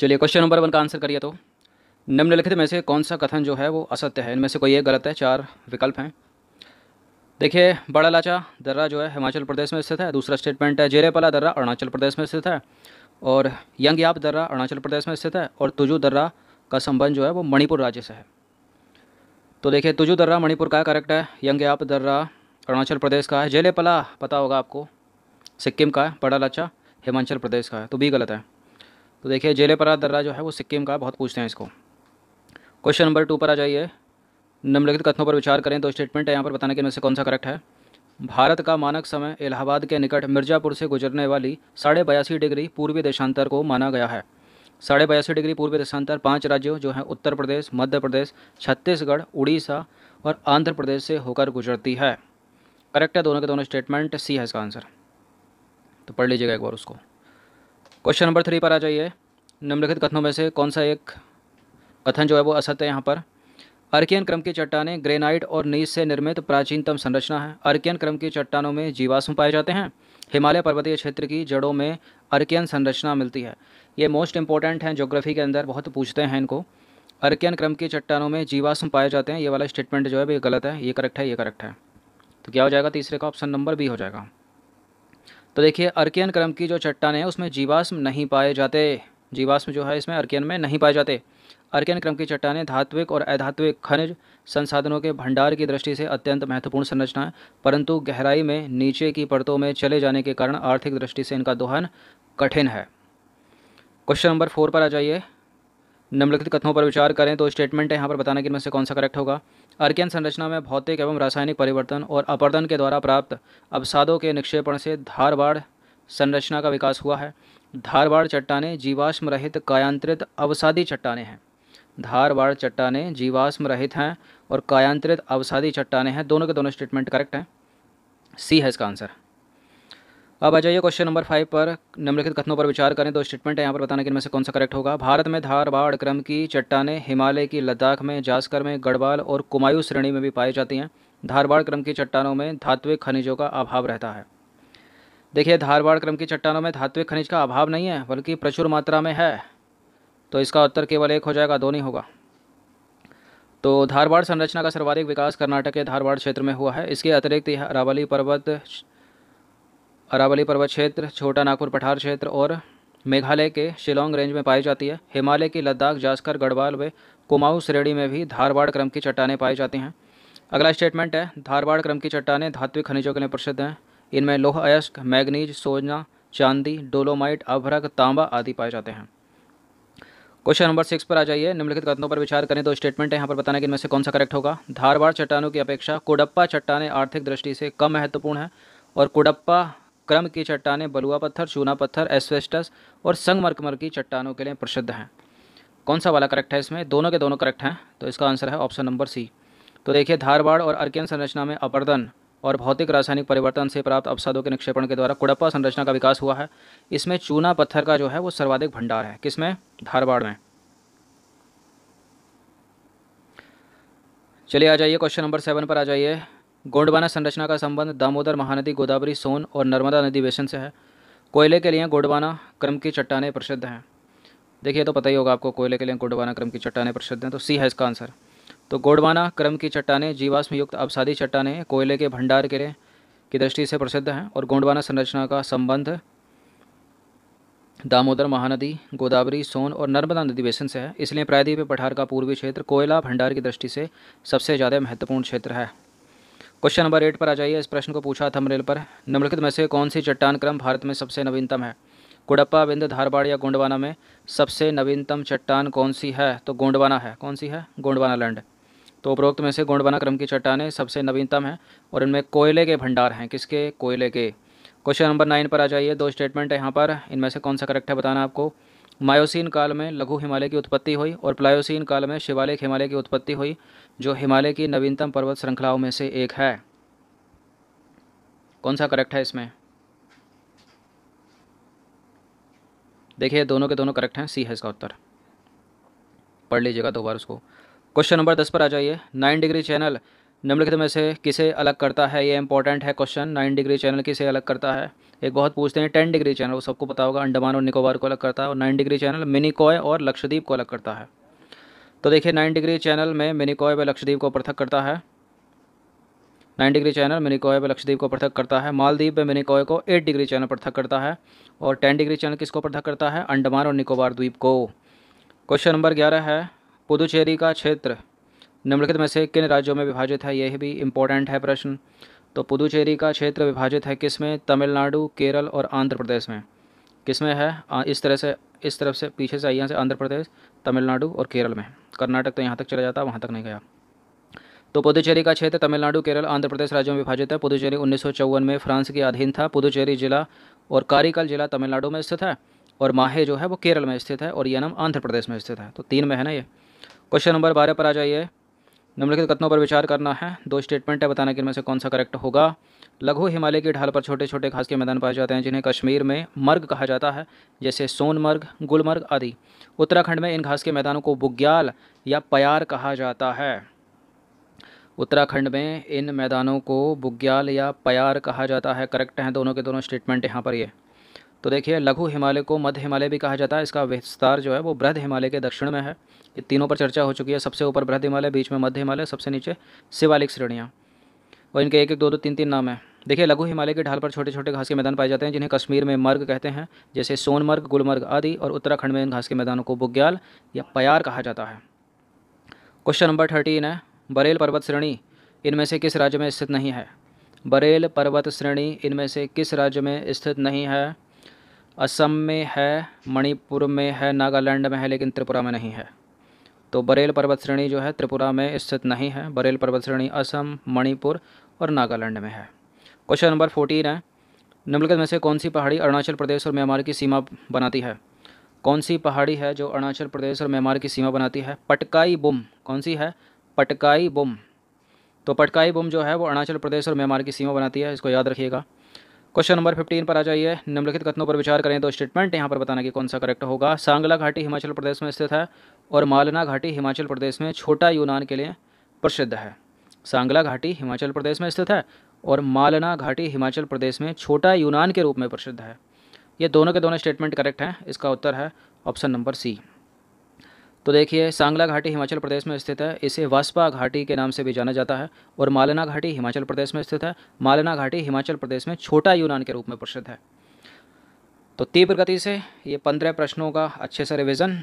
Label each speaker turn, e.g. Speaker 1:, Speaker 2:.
Speaker 1: चलिए question number one का answer करिए तो निम्नलिखित में से कौन सा कथन जो है वो असत्य है इनमें से कोई एक गलत है चार विकल्प हैं देखिए बड़ा लाचा दर्रा जो है हिमाचल प्रदेश में स्थित है दूसरा स्टेटमेंट है जेरेपला दर्रा अरुणाचल प्रदेश में स्थित है और यंग याप दर्रा अरुणाचल प्रदेश में स्थित है और तुजू दर्रा का संबंध जो है वो मणिपुर राज्य से है तो देखिए तुजू दर्रा मणिपुर का करेक्ट है यंग याप दर्रा अरुणाचल प्रदेश का है जेलेपला पता होगा आपको सिक्किम का है बड़ा लाचा हिमाचल प्रदेश का है तो भी गलत है तो देखिए जेले परा दर्रा जो है वो सिक्किम का बहुत पूछते हैं इसको क्वेश्चन नंबर टू पर आ जाइए निम्नलिखित कथनों पर विचार करें तो स्टेटमेंट है यहाँ पर बताने के इनमें से कौन सा करेक्ट है भारत का मानक समय इलाहाबाद के निकट मिर्जापुर से गुजरने वाली साढ़े बयासी डिग्री पूर्वी देशांतर को माना गया है साढ़े बयासी डिग्री पूर्वी देशांतर पाँच राज्यों जो हैं उत्तर प्रदेश मध्य प्रदेश छत्तीसगढ़ उड़ीसा और आंध्र प्रदेश से होकर गुजरती है करेक्ट है दोनों के दोनों स्टेटमेंट सी है इसका आंसर तो पढ़ लीजिएगा एक बार उसको क्वेश्चन नंबर थ्री पर आ जाइए निम्नलिखित कथनों में से कौन सा एक कथन जो है वो असत्य है यहाँ पर अर्कियन क्रम की चट्टाने ग्रेनाइट और नीज से निर्मित प्राचीनतम संरचना है अर्कियन क्रम की चट्टानों में जीवाश्म पाए जाते हैं हिमालय पर्वतीय क्षेत्र की जड़ों में अर्कियन संरचना मिलती है ये मोस्ट इंपॉर्टेंट हैं जोग्राफी के अंदर बहुत पूछते हैं इनको अर्कियन क्रम की चट्टानों में जीवाश्म पाए जाते हैं ये वाला स्टेटमेंट जो है ये गलत है ये करेक्ट है ये करेक्ट है तो क्या हो जाएगा तीसरे का ऑप्शन नंबर बी हो जाएगा तो देखिए अर्कियन क्रम की जो चट्टान है उसमें जीवाश्म नहीं पाए जाते जीवाश्म जो है इसमें अर्कियन में नहीं पाए जाते अर्कियन क्रम की चट्टाने धात्विक और अधात्विक खनिज संसाधनों के भंडार की दृष्टि से अत्यंत महत्वपूर्ण संरचना है परंतु गहराई में नीचे की परतों में चले जाने के कारण आर्थिक दृष्टि से इनका दोहन कठिन है क्वेश्चन नंबर फोर पर आ जाइए निम्नलिखित कथनों पर विचार करें तो स्टेटमेंट है यहाँ पर बताना कि इनमें से कौन सा करेक्ट होगा अर्कियन संरचना में भौतिक एवं रासायनिक परिवर्तन और अपर्दन के द्वारा प्राप्त अवसादों के निक्षेपण से धारवाड़ संरचना का विकास हुआ है धारवाड़ चट्टाने जीवाश्म रहित कायांत्रित अवसादी चट्टाने हैं धारवाड़ चट्टाने जीवाश्म रहित हैं और कायांत्रित अवसादी चट्टाने हैं दोनों के दोनों स्टेटमेंट करेक्ट हैं सी है इसका आंसर अब आ जाइए क्वेश्चन नंबर फाइव पर निम्नलिखित कथनों पर विचार करें तो स्टेटमेंट है यहाँ पर बताना कि इनमें से कौन सा करेक्ट होगा भारत में धारवाड़ क्रम की चट्टाने हिमालय की लद्दाख में जास्कर में गढ़वाल और कुमायूं श्रेणी में भी पाई जाती हैं धारवाड़ क्रम की चट्टानों में धात्विक खनिजों का अभाव रहता है देखिए धारवाड़ क्रम की चट्टानों में धात्विक खनिज का अभाव नहीं है बल्कि प्रचुर मात्रा में है तो इसका उत्तर केवल एक हो जाएगा दो नहीं होगा तो धारवाड़ संरचना का सर्वाधिक विकास कर्नाटक के धारवाड़ क्षेत्र में हुआ है इसके अतिरिक्त यह अरावली पर्वत अरावली पर्वत क्षेत्र छोटा नागपुर पठार क्षेत्र और मेघालय के शिलोंग रेंज में पाई जाती है हिमालय की लद्दाख जास्कर गढ़वाल व कुमाऊ श्रेणी में भी धारवाड़ क्रम की चट्टाने पाई जाती हैं अगला स्टेटमेंट है धारवाड़ क्रम की चट्टाने धात्विक खनिजों के लिए प्रसिद्ध हैं इनमें लोह अयस्क मैग्नीज सोना चांदी डोलोमाइट अभ्रक तांबा आदि पाए जाते हैं क्वेश्चन नंबर सिक्स पर आ जाइए निम्नलिखित कथनों पर विचार करें तो स्टेटमेंट है यहाँ पर बताना कि इनमें से कौन सा करेक्ट होगा धारवाड़ चट्टानों की अपेक्षा कोडप्पा चट्टाने आर्थिक दृष्टि से कम महत्वपूर्ण है और कोडप्पा क्रम की चट्टानें बलुआ पत्थर चूना पत्थर एस्वेस्टस और संगमरकमर की चट्टानों के लिए प्रसिद्ध हैं कौन सा वाला करेक्ट है इसमें दोनों के दोनों करेक्ट हैं तो इसका आंसर है ऑप्शन नंबर सी तो देखिए धारवाड़ और अर्कियन संरचना में अपर्दन और भौतिक रासायनिक परिवर्तन से प्राप्त अवसादों के निक्षेपण के द्वारा कुड़प्पा संरचना का विकास हुआ है इसमें चूना पत्थर का जो है वो सर्वाधिक भंडार है किसमें धारवाड़ में चलिए आ जाइए क्वेश्चन नंबर सेवन पर आ जाइए गोंडवाना संरचना का संबंध दामोदर महानदी गोदावरी सोन और नर्मदा नदी बेसन से है कोयले के लिए गोंडवाना क्रम की चट्टाने प्रसिद्ध हैं देखिए तो पता ही होगा आपको कोयले के लिए गोंडवाना क्रम की चट्टाने प्रसिद्ध हैं तो सी है इसका आंसर तो गोंडवाना क्रम की चट्टाने जीवाश्म युक्त अवसादी चट्टाने कोयले के भंडार के लिए की दृष्टि से प्रसिद्ध हैं और गोंडवाना संरचना का संबंध दामोदर महानदी गोदावरी सोन और नर्मदा नदी बेसन से है इसलिए प्रायद्वीप पठार का पूर्वी क्षेत्र कोयला भंडार की दृष्टि से सबसे ज़्यादा महत्वपूर्ण क्षेत्र है क्वेश्चन नंबर एट पर आ जाइए इस प्रश्न को पूछा मरेल पर निम्नलिखित में से कौन सी चट्टान क्रम भारत में सबसे नवीनतम है कुड़प्पा बिंद धारवाड़ या गोंडवाना में सबसे नवीनतम चट्टान कौन सी है तो गोंडवाना है कौन सी है गोंडवाना लैंड तो उपरोक्त में से गोंडवाना क्रम की चट्टानें सबसे नवीनतम हैं और इनमें कोयले के भंडार हैं किसके कोयले के क्वेश्चन नंबर नाइन पर आ जाइए दो स्टेटमेंट है यहाँ पर इनमें से कौन सा करेक्ट है बताना आपको मायोसिन काल में लघु हिमालय की उत्पत्ति हुई और प्लायोसिन काल में शिवालिक हिमालय की उत्पत्ति हुई जो हिमालय की नवीनतम पर्वत श्रृंखलाओं में से एक है कौन सा करेक्ट है इसमें देखिए दोनों के दोनों करेक्ट हैं सी है इसका उत्तर पढ़ लीजिएगा दो बार उसको क्वेश्चन नंबर दस पर आ जाइए नाइन डिग्री चैनल निम्नलिखित में से किसे अलग करता है ये इंपॉर्टेंट है क्वेश्चन नाइन डिग्री चैनल किसे अलग करता है एक बहुत पूछते हैं टेन डिग्री चैनल वो सबको पता होगा अंडमान और निकोबार को अलग करता है और नाइन डिग्री चैनल मिनिकॉय और लक्षद्वीप को अलग करता है तो देखिए नाइन डिग्री चैनल में मिनिकॉय व लक्षद्वीप को पृथक करता है नाइन डिग्री चैनल मिनिकॉय व लक्षद्वीप को पृथक करता है मालदीप व मिनिकॉय को एट डिग्री चैनल पृथक करता है और टेन डिग्री चैनल किसको पृथक करता है अंडमान और निकोबार द्वीप को क्वेश्चन नंबर ग्यारह है पुदुचेरी का क्षेत्र निम्नलिखित में से किन राज्यों में विभाजित है यह भी इम्पोर्टेंट है प्रश्न तो पुदुचेरी का क्षेत्र विभाजित है किस में तमिलनाडु केरल और आंध्र प्रदेश में किस में है इस तरह से इस तरफ से पीछे से आइए से आंध्र प्रदेश तमिलनाडु और केरल में कर्नाटक तो यहाँ तक चला जाता वहाँ तक नहीं गया तो पुदुचेरी का क्षेत्र तमिलनाडु केरल आंध्र प्रदेश राज्यों में विभाजित है पुदुचेरी उन्नीस में फ्रांस के अधीन था पुदुचेरी जिला और कारीकल जिला तमिलनाडु में स्थित है और माहे जो है वो केरल में स्थित है और यनम आंध्र प्रदेश में स्थित है तो तीन में है ना ये क्वेश्चन नंबर बारह पर आ जाइए निम्नलिखित कथनों पर विचार करना है दो स्टेटमेंट है बताना कि इनमें से कौन सा करेक्ट होगा लघु हिमालय की ढाल पर छोटे छोटे घास के मैदान पाए जाते हैं जिन्हें कश्मीर में मर्ग कहा जाता है जैसे सोनमर्ग गुलमर्ग आदि उत्तराखंड में इन घास के मैदानों को बुग्याल या पयार कहा जाता है उत्तराखंड में इन मैदानों को बुग्याल या पयार कहा जाता है करेक्ट हैं दोनों के दोनों स्टेटमेंट यहाँ पर ये तो देखिए लघु हिमालय को मध्य हिमालय भी कहा जाता है इसका विस्तार जो है वो बृहद हिमालय के दक्षिण में है ये तीनों पर चर्चा हो चुकी है सबसे ऊपर बृहद हिमालय बीच में मध्य हिमालय सबसे नीचे शिवालिक श्रेणियाँ और इनके एक एक दो दो तीन तीन नाम हैं देखिए लघु हिमालय के ढाल पर छोटे छोटे घास के मैदान पाए जाते हैं जिन्हें कश्मीर में मर्ग कहते हैं जैसे सोनमर्ग गुलमर्ग आदि और उत्तराखंड में इन घास के मैदानों को बुग्याल या पयार कहा जाता है क्वेश्चन नंबर थर्टीन है बरेल पर्वत श्रेणी इनमें से किस राज्य में स्थित नहीं है बरेल पर्वत श्रेणी इनमें से किस राज्य में स्थित नहीं है असम में है मणिपुर में है नागालैंड में है लेकिन त्रिपुरा में नहीं है तो बरेल पर्वत श्रेणी जो है त्रिपुरा में स्थित नहीं है बरेल पर्वत श्रेणी असम मणिपुर और नागालैंड में है क्वेश्चन नंबर फोर्टीन है निम्नलिखित में से कौन सी पहाड़ी अरुणाचल प्रदेश और म्यांमार की सीमा बनाती है कौन सी पहाड़ी है जो अरुणाचल प्रदेश और म्यांमार की सीमा बनाती है पटकाई बुम कौन सी है पटकाई बुम तो पटकाई बुम जो है वो अरुणाचल प्रदेश और म्यांमार की सीमा बनाती है इसको याद रखिएगा क्वेश्चन नंबर फिफ्टीन पर आ जाइए निम्नलिखित कथनों पर विचार करें तो स्टेटमेंट यहाँ पर बताना कि कौन सा करेक्ट होगा सांगला घाटी हिमाचल प्रदेश में स्थित है और मालना घाटी हिमाचल प्रदेश में छोटा यूनान के लिए प्रसिद्ध है सांगला घाटी हिमाचल प्रदेश में स्थित है और मालना घाटी हिमाचल प्रदेश में छोटा यूनान के रूप में प्रसिद्ध है ये दोनों के दोनों स्टेटमेंट करेक्ट हैं इसका उत्तर है ऑप्शन नंबर सी तो देखिए सांगला घाटी हिमाचल प्रदेश में स्थित है इसे वास्पा घाटी के नाम से भी जाना जाता है और मालना घाटी हिमाचल प्रदेश में स्थित है मालना घाटी हिमाचल प्रदेश में छोटा यूनान के रूप में प्रसिद्ध है तो तीव्र गति से ये पंद्रह प्रश्नों का अच्छे से रिविज़न